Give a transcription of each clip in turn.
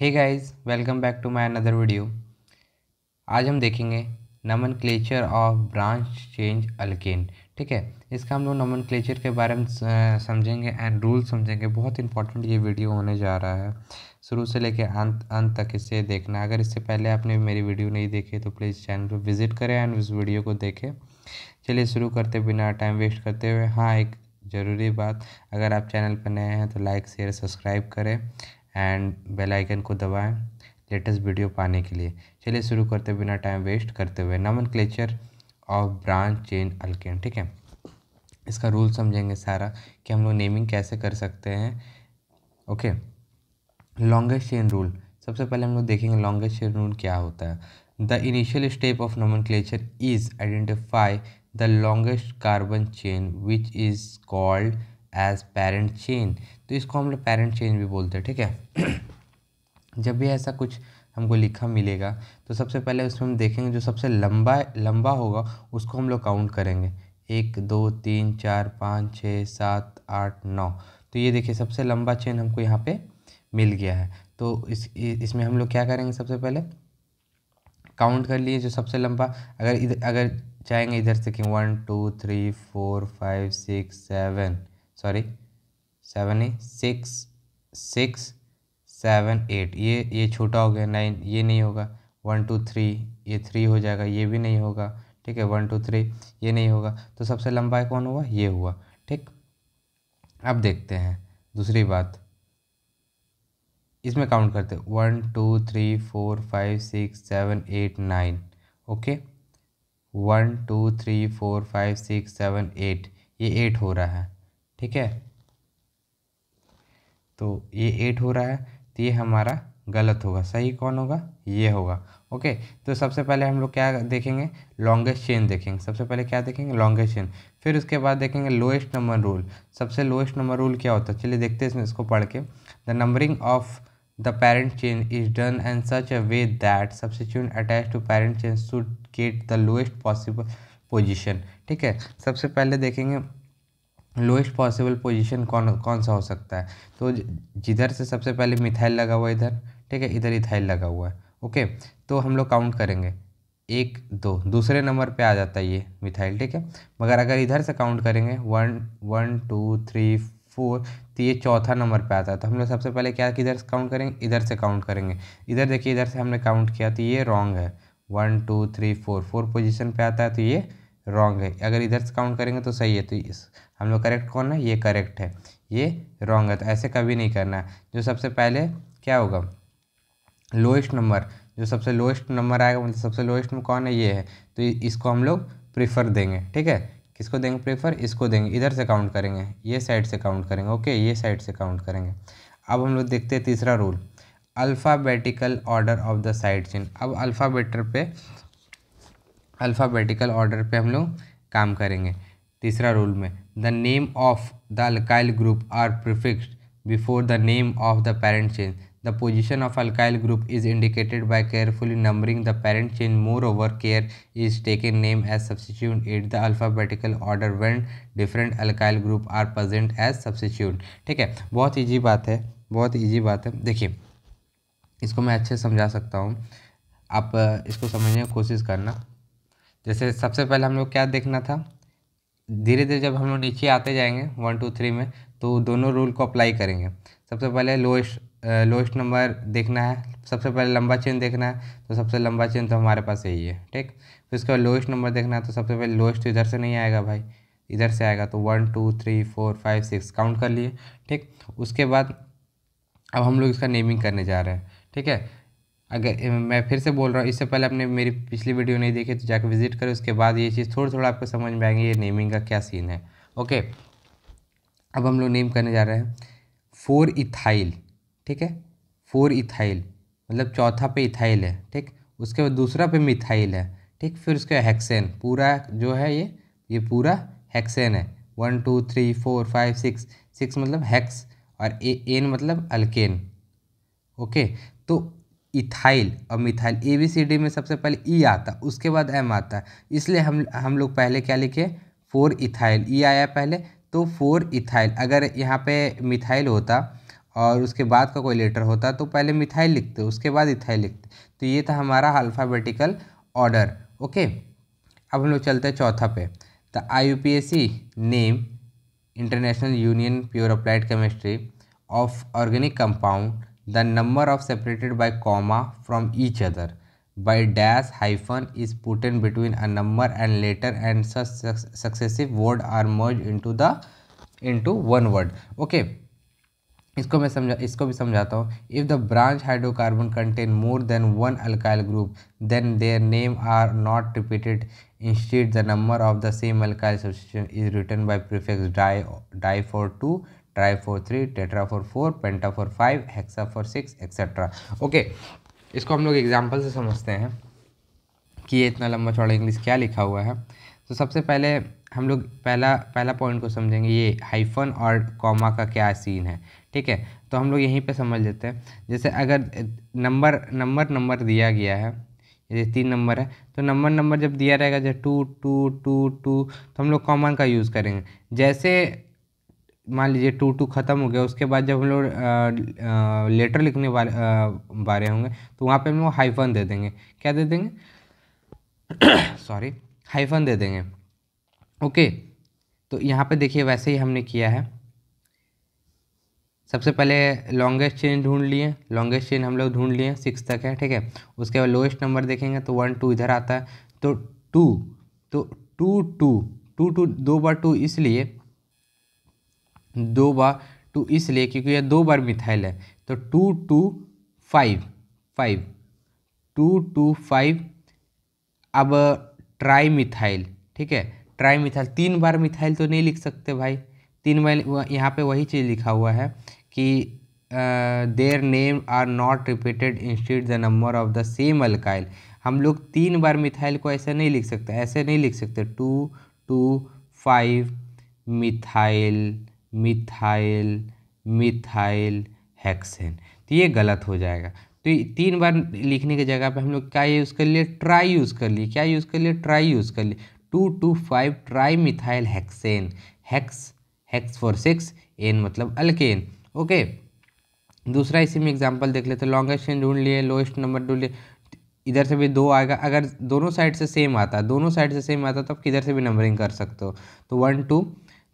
hey guys welcome back to my another video आज हम देखेंगे nomenclature of branch chain alkane ठीक है इसका हम लोग नमन क्लेचर के बारे में समझेंगे एंड रूल समझेंगे बहुत इंपॉर्टेंट ये वीडियो होने जा रहा है शुरू से लेके अंत अंत तक इसे देखना अगर इससे पहले आपने मेरी वीडियो नहीं देखी तो प्लीज़ चैनल पर विजिट करें एंड उस वीडियो को देखें चलिए शुरू करते बिना टाइम वेस्ट करते हुए हाँ एक ज़रूरी बात अगर आप चैनल पर नए हैं तो लाइक शेयर सब्सक्राइब करें एंड बेल आइकन को दबाएं लेटेस्ट वीडियो पाने के लिए चलिए शुरू करते बिना टाइम वेस्ट करते हुए nomenclature of branch chain alkane ठीक है इसका रूल समझेंगे सारा कि हम लोग नेमिंग कैसे कर सकते हैं ओके लॉन्गेस्ट चेन रूल सबसे पहले हम लोग देखेंगे लॉन्गेस्ट चेन रूल क्या होता है the initial step of nomenclature is identify the longest carbon chain which is called as parent chain तो इसको हम लोग पेरेंट चेन भी बोलते हैं ठीक है जब भी ऐसा कुछ हमको लिखा मिलेगा तो सबसे पहले उसमें हम देखेंगे जो सबसे लंबा लंबा होगा उसको हम लोग काउंट करेंगे एक दो तीन चार पाँच छः सात आठ नौ तो ये देखिए सबसे लंबा चेन हमको यहाँ पे मिल गया है तो इस इसमें हम लोग क्या करेंगे सबसे पहले काउंट कर लिए जो सबसे लंबा अगर इधर अगर चाहेंगे इधर से कि one two three four five six seven sorry seven ah six six seven eight ये ये छोटा हो गया नाइन ये नहीं होगा वन टू थ्री ये थ्री हो जाएगा ये भी नहीं होगा ठीक है वन टू थ्री ये नहीं होगा तो सबसे लंबा कौन हुआ ये हुआ ठीक अब देखते हैं दूसरी बात इसमें काउंट करते one two three four five six seven eight nine okay one two three four five six seven eight ये एट हो रहा है ठीक है तो ये एट हो रहा है तो ये हमारा गलत होगा सही कौन होगा ये होगा ओके तो सबसे पहले हम लोग क्या देखेंगे लॉन्गेस्ट चेन देखेंगे सबसे पहले क्या देखेंगे लॉन्गेस्ट चेन फिर उसके बाद देखेंगे लोएस्ट नंबर रूल सबसे लोएस्ट नंबर रूल क्या होता है चलिए देखते हैं इसमें इसको पढ़ के the numbering of the parent chain is done and such a way that substitute attach to parent chain should get the lowest possible position ठीक है सबसे पहले देखेंगे लोएस्ट पॉसिबल पोजीशन कौन कौन सा हो सकता है तो जिधर से सबसे पहले मिथाइल लगा हुआ इधर ठीक है इधर इथाइल लगा हुआ है ओके तो हम लोग काउंट करेंगे एक दो दूसरे नंबर पे आ जाता है ये मिथाइल ठीक है मगर अगर इधर से काउंट करेंगे one one two three four तो ये चौथा नंबर पे आता है तो हम लोग सबसे पहले क्या किधर से काउंट करेंगे इधर से काउंट करेंगे इधर देखिए इधर से हमने काउंट किया तो ये रॉन्ग है one two three four four position पर आता है तो ये रॉन्ग है अगर इधर से काउंट करेंगे तो सही है तो इस हम लोग करेक्ट कौन है ये करेक्ट है ये रॉन्ग है तो ऐसे कभी नहीं करना है जो सबसे पहले क्या होगा लोएस्ट नंबर जो सबसे लोएस्ट नंबर आएगा मतलब सबसे लोएस्ट में कौन है ये है तो इसको हम लोग प्रीफर देंगे ठीक है किसको देंगे प्रीफर इसको देंगे इधर से काउंट करेंगे ये साइड से काउंट करेंगे ओके ये साइड से काउंट करेंगे अब हम लोग देखते हैं तीसरा rule alphabetical order of the side chain अब अल्फ़ाबेटर पे अल्फ़ाबेटिकल ऑर्डर पे हम लोग काम करेंगे तीसरा रूल में the name of the alkyl group are prefix before the name of the parent chain the position of alkyl group is indicated by carefully numbering the parent chain moreover care is taken name as substitute at the alphabetical order when different alkyl group are present as substitute ठीक है बहुत easy बात है बहुत easy बात है देखिए इसको मैं अच्छे समझा सकता हूँ आप इसको समझने की कोशिश करना जैसे सबसे पहले हम लोग क्या देखना था धीरे धीरे जब हम लोग नीचे आते जाएंगे वन टू थ्री में तो दोनों रूल को अप्लाई करेंगे सबसे पहले लोएस्ट लोएस्ट नंबर देखना है सबसे पहले लंबा चेन देखना है तो सबसे लंबा चेन तो हमारे पास यही है ठीक फिर उसके बाद लोएस्ट नंबर देखना है तो सबसे पहले लोएस्ट इधर से नहीं आएगा भाई इधर से आएगा तो one two three four five six count कर लिए ठीक उसके बाद अब हम लोग इसका नेमिंग करने जा रहे हैं ठीक है अगर मैं फिर से बोल रहा हूँ इससे पहले आपने मेरी पिछली वीडियो नहीं देखी तो जाकर विजिट करें उसके बाद ये चीज़ थोड़ा थोड़ा आपको समझ में आएंगे ये नेमिंग का क्या सीन है ओके अब हम लोग नेम करने जा रहे हैं फोर इथाइल ठीक है फोर इथाइल मतलब चौथा पे इथाइल है ठीक उसके बाद दूसरा पे मिथाइल है ठीक फिर उसके हैक्सेन पूरा जो है ये ये पूरा हेक्सेन है one two three four five six six मतलब हैक्स और ए एन मतलब अल्केन ओके तो इथाइल और methyl A B C D में सबसे पहले ई आता उसके बाद एम आता इसलिए हम हम लोग पहले क्या लिखे फोर इथाइल ई आया पहले तो फोर इथाइल अगर यहाँ पे मिथाइल होता और उसके बाद का कोई लेटर होता तो पहले मिथाइल लिखते उसके बाद इथाइल लिखते तो ये था हमारा अल्फ़ाबेटिकल ऑर्डर ओके अब हम लोग चलते हैं चौथा पे the I U P S C name International Union Pure Applied Chemistry of organic compound the number of separated by comma from each other by dash hyphen is put in between a number and letter and such successive word are merged into the into one word okay इसको मैं समझा इसको भी समझाता हूँ if the branch hydrocarbon contain more than one alkyl group then their name are not repeated instead the number of the same alkyl substitution is return by prefix di di for two tri four three tetra four four penta four five hexa four six etcetera okay इसको हम लोग example से समझते हैं कि ये इतना लंबा चौड़ा इंग्लिश क्या लिखा हुआ है तो सबसे पहले हम लोग पहला पहला पॉइंट को समझेंगे ये हाइफन और कॉमा का क्या सीन है ठीक है तो हम लोग यहीं पे समझ लेते हैं जैसे अगर नंबर नंबर नंबर दिया गया है ये तीन नंबर है तो नंबर नंबर जब दिया रहेगा जैसे टू टू टू टू तो हम लोग कॉमन का यूज़ करेंगे जैसे मान लीजिए टू टू ख़त्म हो गया उसके बाद जब हम लोग लेटर लिखने वाले बारे होंगे तो वहाँ पे हम लोग हाइफन दे देंगे क्या दे देंगे सॉरी हाइफन दे देंगे ओके तो यहाँ पे देखिए वैसे ही हमने किया है सबसे पहले लॉन्गेस्ट चेन ढूंढ लिए लॉन्गेस्ट चेन हम लोग ढूंढ लिए सिक्स तक है ठीक है उसके बाद लोएस्ट नंबर देखेंगे तो वन टू इधर आता है तो टू तो टू टू टू टू दो बार टू इसलिए दो बार टू इसलिए क्योंकि यह दो बार मिथाइल है तो two two five five two two five अब ट्राई मिथाइल ठीक है ट्राई मिथाइल तीन बार मिथाइल तो नहीं लिख सकते भाई तीन बार यहाँ पे वही चीज़ लिखा हुआ है कि their name are not repeated instead the number of the same alkyl हम लोग तीन बार मिथाइल को ऐसे नहीं लिख सकते ऐसे नहीं लिख सकते two two five methyl methyl methyl hexane तो ये गलत हो जाएगा तो तीन बार लिखने की जगह पे हम लोग क्या यूज़ कर लिए ट्राई यूज़ कर लिए क्या यूज़ कर लिए ट्राई यूज़ कर लिए two two five tri methyl hexane hex hex for six N मतलब अल्केन ओके दूसरा इसी में एग्जांपल देख लेते तो लॉन्गेस्ट चेन ढूंढ लिए लोएस्ट नंबर ढूंढ लिए इधर से भी दो आएगा अगर दोनों साइड से सेम आता दोनों साइड से सेम आता तो आप किधर से भी नंबरिंग कर सकते हो तो वन टू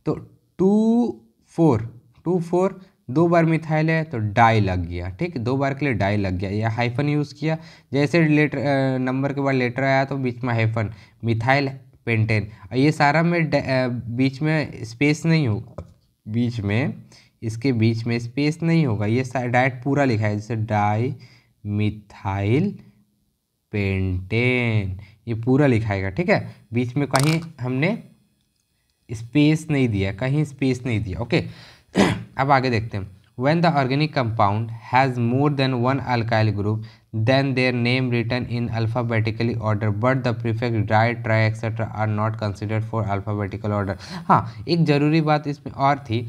तो टू फोर टू फोर दो बार मिथाइल है तो डाई लग गया ठीक दो बार के लिए डाई लग गया या हाइफन यूज़ किया जैसे लेटर नंबर के बाद लेटर आया तो बीच में हाइफन मिथाइल पेंटेन और ये सारा में बीच में स्पेस नहीं होगा बीच में इसके बीच में स्पेस नहीं होगा ये डायरेक्ट पूरा लिखा है जैसे डाई मिथाइल पेंटेन ये पूरा लिखाएगा ठीक है बीच में कहीं हमने स्पेस नहीं दिया कहीं स्पेस नहीं दिया ओके अब आगे देखते हैं when the organic compound has more than one alkyl group then their name return in alphabetically order but the prefix di tri etcetera are not considered for alphabetical order हाँ एक जरूरी बात इसमें और थी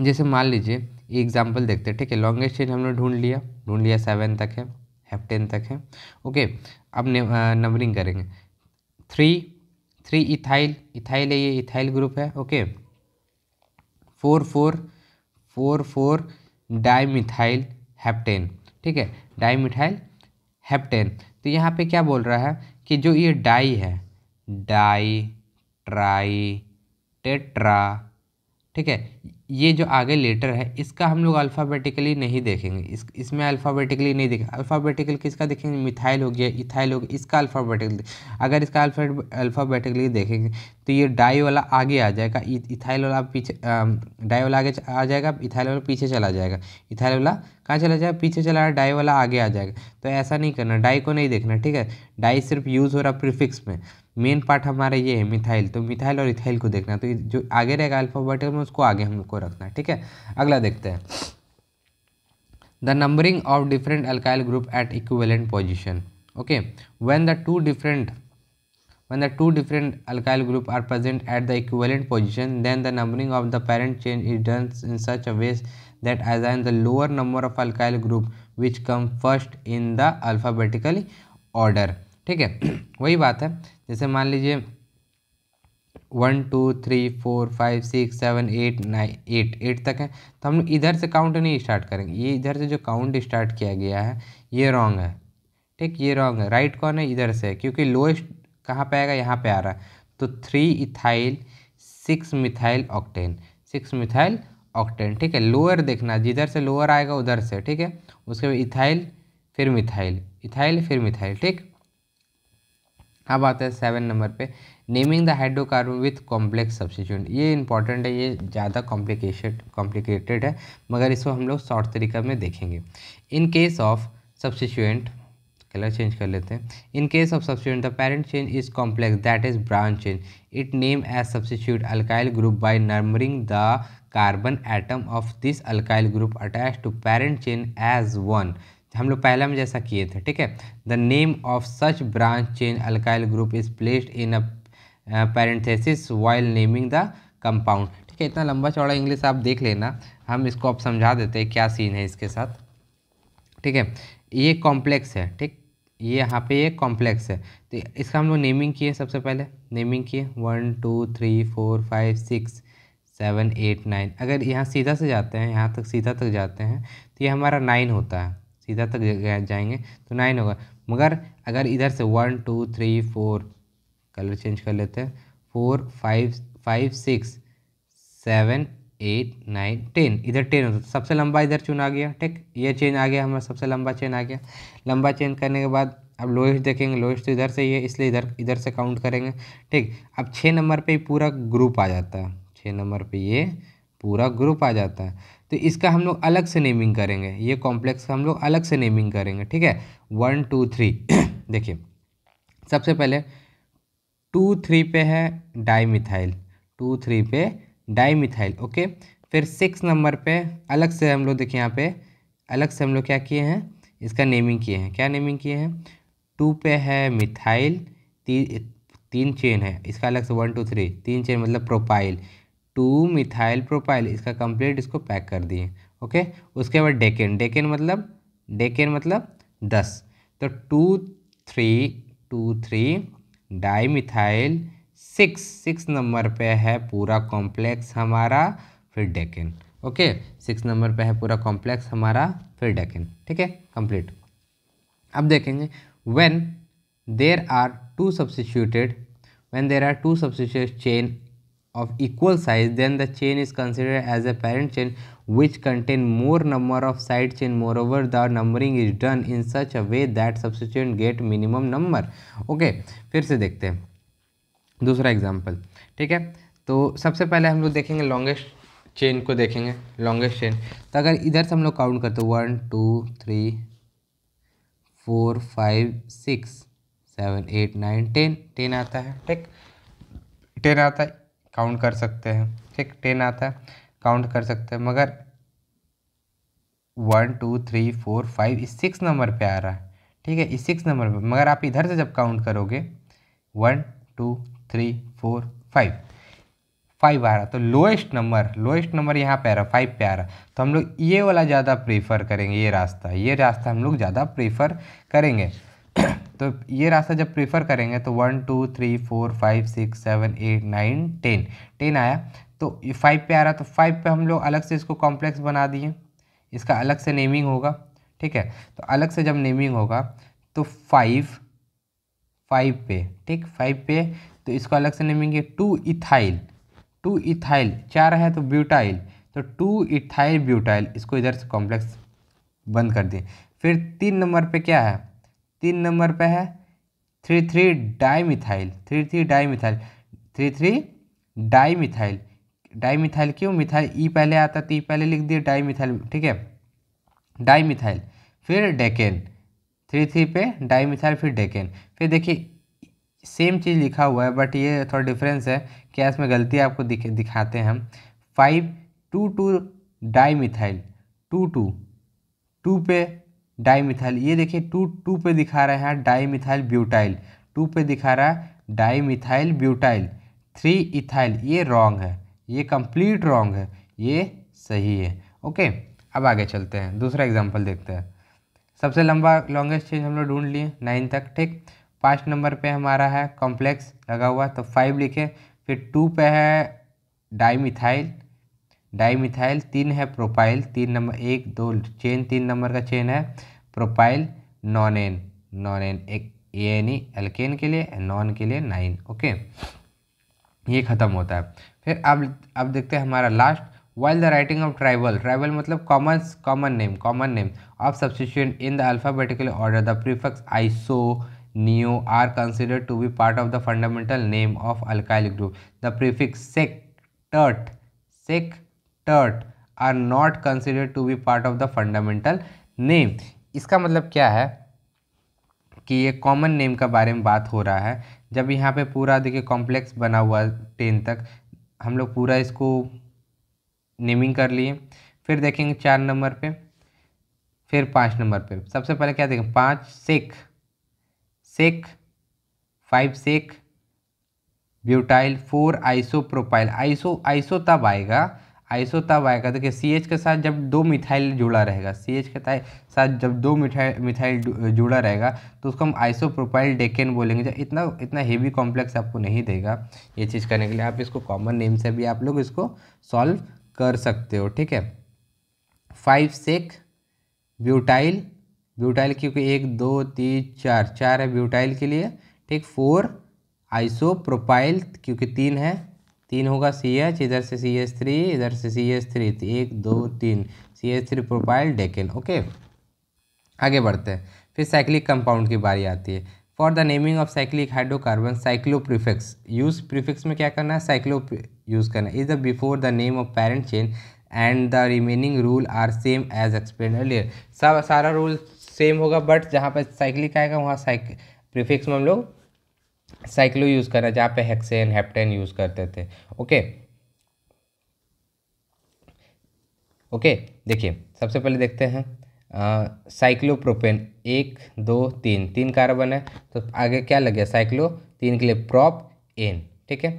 जैसे मान लीजिए एग्जाम्पल देखते हैं ठीक है लॉन्गेस्ट चेन हमने ढूंढ लिया ढूंढ लिया सेवन तक है हेफ्टेन तक है ओके अब नंबरिंग करेंगे थ्री थ्री इथाइल इथाइल है ये इथाइल ग्रुप है okay four four four four methyl heptane ठीक है डाईमिथाइल हैप्टेन तो यहाँ पे क्या बोल रहा है कि जो ये डाई है डाई ट्राई टेट्रा ठीक है ये जो आगे लेटर है इसका हम लोग अल्फ़ाबेटिकली नहीं देखेंगे इस इसमें अल्फ़ाबेटिकली नहीं देखेंगे अल्फ़ाबेटिकल किसका देखेंगे मिथाइल हो गया इथाइल हो गया इसका अल्फ़ाबेटिकली अगर इसका अल्फ़ाबेटिकली देखेंगे तो ये डाई वाला आगे आ जाएगा इथाइल वाला पीछे डाई वाला आगे आ जाएगा इथाइल वाला पीछे चला जाएगा इथाइल वाला कहाँ चला जाएगा पीछे चला रहा डाई वाला आगे आ जाएगा तो ऐसा नहीं करना डाई को नहीं देखना ठीक है डाई सिर्फ यूज़ हो रहा प्रीफिक्स में मेन पार्ट हमारा ये है मिथाइल तो मिथाइल और इथाइल को देखना है तो जो आगे रहेगा अल्फाबेटिक में उसको आगे हमको रखना है ठीक है अगला देखते हैं the numbering of different alkyl group at equivalent position okay when the two different when the two different alkyl group are present at the equivalent position then the numbering of the parent chain is done in such a ways that as an the lower number of alkyl group which come first in the alphabetical order ठीक है वही बात है जैसे मान लीजिए one two three four five six seven eight nine eight eight तक है तो हम इधर से काउंट नहीं स्टार्ट करेंगे ये इधर से जो काउंट स्टार्ट किया गया है ये रॉन्ग है ठीक ये रॉन्ग है राइट कौन है इधर से क्योंकि लोएस्ट कहाँ पे आएगा यहाँ पे आ रहा है तो three ethyl six methyl octane six methyl octane ठीक है लोअर देखना जिधर से लोअर आएगा उधर से ठीक है उसके बाद इथाइल फिर मिथाइल इथाइल फिर मिथाइल ठीक अब आता है सेवन नंबर पे naming the hydrocarbon with complex substitute ये इंपॉर्टेंट है ये ज़्यादा कॉम्प्लिकेशन कॉम्प्लिकेटेड है मगर इसको हम लोग शॉर्ट तरीका में देखेंगे in case of substituent colour change कर लेते हैं in case of substituent the parent chain is complex that is branch chain it name as substitute alkyl group by numbering the carbon atom of this alkyl group attach to parent chain as one हम लोग पहले में जैसा किए थे ठीक है the name of such branch chain alkyl group is placed in a parenthesis while naming the compound ठीक है इतना लंबा चौड़ा इंग्लिश आप देख लेना हम इसको आप समझा देते हैं क्या सीन है इसके साथ ठीक है ये कॉम्प्लेक्स है ठीक ये यहाँ पे ये कॉम्प्लेक्स है तो इसका हम लोग नेमिंग किए सबसे पहले नेमिंग किए one two three four five six seven eight nine अगर यहाँ सीधा से जाते हैं यहाँ तक सीधा तक जाते हैं तो ये हमारा नाइन होता है सीधा तक जाएंगे तो नाइन होगा मगर अगर इधर से one two three four colour change कर लेते हैं four five five six seven eight nine ten इधर टेन होता है तो सबसे लंबा इधर चुन आ गया ठीक ये चेन आ गया हमारा सबसे लंबा चेन आ गया लंबा चेन करने के बाद अब लोएस्ट देखेंगे लोएस्ट तो इधर से ही है इसलिए इधर इधर से काउंट करेंगे ठीक अब छः नंबर पे पूरा ग्रुप आ जाता है छः नंबर पे ये पूरा ग्रुप आ जाता है तो इसका हम लोग अलग से नेमिंग करेंगे ये कॉम्प्लेक्स का हम लोग अलग से नेमिंग करेंगे ठीक है वन टू थ्री देखिए सबसे पहले टू थ्री पे है डाईमिथाइल टू थ्री पे डाईमिथाइल ओके फिर सिक्स नंबर पे अलग से हम लोग देखिए यहाँ पे अलग से हम लोग क्या किए हैं इसका नेमिंग किए हैं क्या नेमिंग किए हैं टू पे है मिथाइल ती, तीन चेन है इसका अलग से वन टू थ्री तीन चेन मतलब प्रोपाइल टू मिथाइल प्रोपाइल इसका कंप्लीट इसको पैक कर दिए ओके उसके बाद डेकेन डेकेन मतलब डेकेन मतलब दस तो two three two three di methyl six six number पे है पूरा कॉम्प्लेक्स हमारा फिर डेकेन ओके सिक्स नंबर पे है पूरा कॉम्प्लेक्स हमारा फिर डेकेन ठीक है कंप्लीट अब देखेंगे when there are two substituted when there are two substitute chain of equal size then the chain is considered as a parent chain which contain more number of side chain moreover the numbering is done in such a way that substituent get minimum number okay fir se dekhte hain dusra example theek hai to sabse pehle hum log dekhenge longest chain को देखेंगे longest chain तो अगर इधर से हम लोग count करते one two three four five six seven eight nine ten ten आता है ठीक टेन आता है काउंट कर सकते हैं ठीक टेन आता है काउंट कर सकते हैं मगर one two three four five six number पे आ रहा है ठीक है इस सिक्स नंबर पे मगर आप इधर से जब काउंट करोगे one two three four five five आ रहा तो लोएस्ट नंबर लोएस्ट नंबर यहाँ पे आ रहा फाइव पे आ रहा तो हम लोग ये वाला ज़्यादा प्रेफर करेंगे ये रास्ता ये रास्ता हम लोग ज़्यादा प्रेफर करेंगे तो ये रास्ता जब प्रीफर करेंगे तो one two three four five six seven eight nine ten ten आया तो ये फाइव पे आ रहा तो फाइव पे हम लोग अलग से इसको कॉम्प्लेक्स बना दिए इसका अलग से नेमिंग होगा ठीक है तो अलग से जब नेमिंग होगा तो फाइव फाइव पे ठीक फाइव पे तो इसको अलग से नेमिंग है टू इथाइल टू इथाइल चार है तो ब्यूटाइल तो टू इथाइल ब्यूटाइल इसको इधर से कॉम्प्लेक्स बंद कर दिए फिर तीन नंबर पर क्या है तीन नंबर पे है three three dimethyl three three dimethyl three three dimethyl dimethyl क्यों मिथाइल ई पहले आता तो ई पहले लिख दिए डाईमिथाइल ठीक है डाईमिथाइल फिर डेकेन थ्री थ्री पे डाईमिथाइल फिर डेकेन फिर देखिए सेम चीज़ लिखा हुआ है बट ये थोड़ा डिफरेंस है क्या इसमें गलती आपको दिख, दिखाते हैं हम five two two di methyl two two two पे डाई मिथाइल ये देखिए टू टू पे दिखा रहे हैं डाई मिथाइल ब्यूटाइल टू पे दिखा रहा है di methyl butyl three ethyl ये रॉन्ग है ये कंप्लीट रॉन्ग है ये सही है ओके अब आगे चलते हैं दूसरा एग्जाम्पल देखते हैं सबसे लंबा लॉन्गेस्ट चेंज हम लोग ढूंढ लिए नाइन तक ठीक पाँच नंबर पे हमारा है कॉम्प्लेक्स लगा हुआ तो फाइव लिखे फिर टू पे है डाई मिथाइल डाईमिथाइल तीन है प्रोपाइल तीन नंबर एक दो चेन तीन नंबर का चेन है propyl non N non N एक एन ई एल्केन के लिए नॉन के लिए नाइन ओके ये ख़त्म होता है फिर अब अब देखते हैं हमारा last while the writing of tribal tribal मतलब common common name common name of substituent in the alphabetical order the prefix iso neo are considered to be part of the fundamental name of alkyl group the prefix sec tert sec tert are not considered to be part of the fundamental name इसका मतलब क्या है कि ये common name का बारे में बात हो रहा है जब यहाँ पे पूरा देखिए कॉम्प्लेक्स बना हुआ टेन तक हम लोग पूरा इसको नेमिंग कर लिए फिर देखेंगे चार नंबर पे फिर पाँच नंबर पे सबसे पहले क्या देखें पाँच sec sec five sec butyl four iso propyl iso iso तब आएगा आइसो तब आएगा देखिए सी एच के साथ जब दो मिथाइल जुड़ा रहेगा सी एच के साथ जब दो मिठाई मिथाइल जुड़ा रहेगा तो उसको हम आइसो प्रोपाइल डेकेन बोलेंगे जब इतना इतना हेवी कॉम्प्लेक्स आपको नहीं देगा ये चीज़ करने के लिए आप इसको कॉमन नेम से भी आप लोग इसको सॉल्व कर सकते हो ठीक है फाइव सेक ब्यूटाइल ब्यूटाइल क्योंकि एक दो तीन चार चार है ब्यूटाइल के लिए ठीक फोर आइसो प्रोपाइल क्योंकि तीन है तीन होगा सी एच इधर से सी एच थ्री इधर से सी एच थ्री एक दो तीन C H three propyl decane okay आगे बढ़ते हैं फिर साइक्लिक कंपाउंड की बारी आती है for the naming of cyclic hydrocarbon cyclo prefix use prefix में क्या करना है साइक्लो यूज़ करना is the before the name of parent chain and the remaining rule are same as explain earlier सब सारा रूल सेम होगा but जहाँ पर साइक्लिक आएगा वहाँ साइक प्रिफिक्स में हम लोग साइक्लो यूज़ करना जहाँ पे हेक्सेन हेप्टेन यूज़ करते थे ओके ओके देखिए सबसे पहले देखते हैं साइक्लोप्रोपेन एक दो तीन तीन कार्बन है तो आगे क्या लग गया साइक्लो तीन के लिए प्रॉप एन ठीक है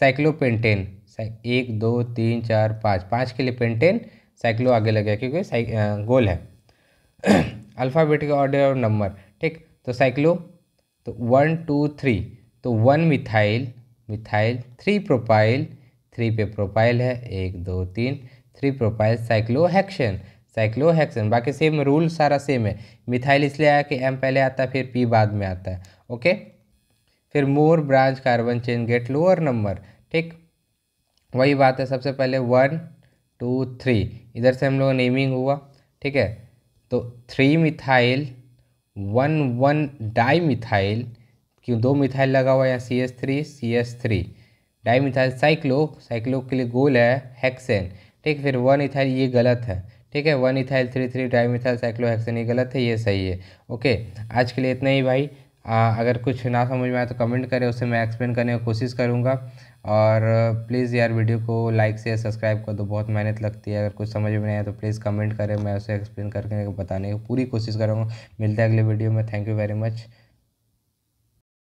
साइक्लोपेंटेन एक दो तीन चार पाँच पाँच के लिए पेंटेन साइक्लो आगे लग गया क्योंकि गोल है अल्फ़ाबेट का ऑर्डर और नंबर ठीक तो साइक्लो तो वन टू थ्री तो one methyl methyl three propyl three पे प्रोपाइल है एक दो तीन थ्री प्रोपाइल साइक्लोहेक्शन साइक्लोहेक्शन बाकी सेम रूल सारा सेम है मिथाइल इसलिए आया कि एम पहले आता है फिर पी बाद में आता है ओके फिर more branch carbon chain get lower number ठीक वही बात है सबसे पहले वन टू थ्री इधर से हम लोग नेमिंग हुआ ठीक है तो three methyl one one di methyl क्यों दो मिथाइल लगा हुआ है यहाँ C S three C S three di methyl cyclo cyclo के लिए गोल है हेक्सेन ठीक फिर वन इथाइल ये गलत है ठीक है one ethyl three three di methyl cyclohexane ये गलत है ये सही है ओके आज के लिए इतना ही भाई आ, अगर कुछ ना समझ में आए तो कमेंट करें उसे मैं एक्सप्लेन करने की कोशिश करूँगा और प्लीज़ यार वीडियो को लाइक से सब्सक्राइब कर दो बहुत मेहनत लगती है अगर कुछ समझ में आए तो प्लीज़ कमेंट करें मैं उसे एक्सप्लेन करके बताने की पूरी कोशिश करूँगा मिलता है अगले वीडियो में थैंक यू वेरी मच